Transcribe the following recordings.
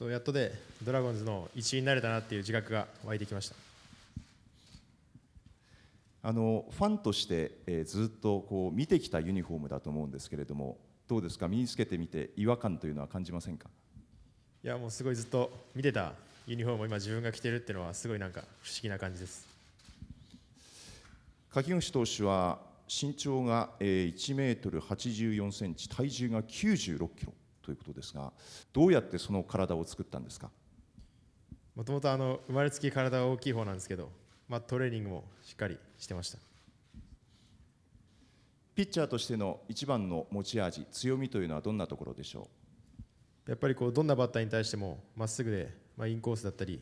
とやっとでドラゴンズの一員になれたなっていう自覚が湧いてきましたあのファンとして、えー、ずっとこう見てきたユニフォームだと思うんですけれどもどうですか身につけてみて違和感というのは感じませんかいやもうすごいずっと見てたユニフォームを今自分が着てるっていうのはすごいなんか不思議な感じです柿吉投手は身長が1メートル84センチ体重が96キロということですがどうやってその体を作ったんですかもともとあの生まれつき体は大きい方なんですけど、まあ、トレーニングもしっかりしてましたピッチャーとしての一番の持ち味強みというのはどんなところでしょうやっぱりこうどんなバッターに対してもまっすぐで、まあ、インコースだったり、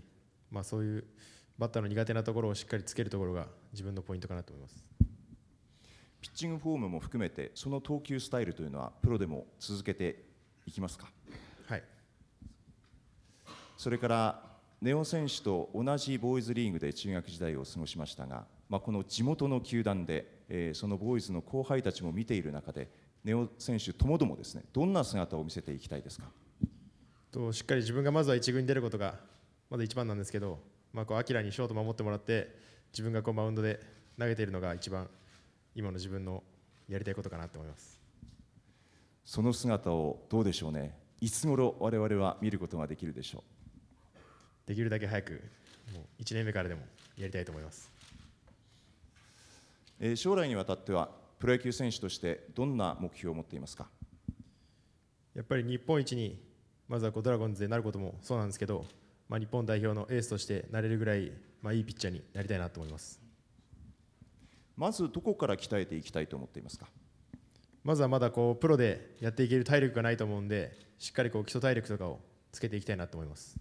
まあ、そういうバッターの苦手なところをしっかりつけるところが自分のポイントかなと思いますピッチングフォームも含めてその投球スタイルというのはプロでも続けていきますかはいそれから根尾選手と同じボーイズリーグで中学時代を過ごしましたが、まあ、この地元の球団で、えー、そのボーイズの後輩たちも見ている中で根尾選手ともどもですねどんな姿を見せていきたいですかとしっかり自分がまずは1軍に出ることがまず一番なんですけど、まあ、こう明にショート守ってもらって自分がこうマウンドで投げているのが一番今の自分のやりたいことかなと思います。その姿をどうでしょうねいつ頃我々は見ることができるでしょうできるだけ早くもう1年目からでもやりたいと思います、えー、将来にわたってはプロ野球選手としてどんな目標を持っていますかやっぱり日本一にまずはこうドラゴンズでなることもそうなんですけど、まあ、日本代表のエースとしてなれるぐらい、まあ、いいピッチャーになりたいなと思いますまずどこから鍛えていきたいと思っていますかまずはまだこうプロでやっていける体力がないと思うんでしっかりこう基礎体力とかをつけていきたいなと思います。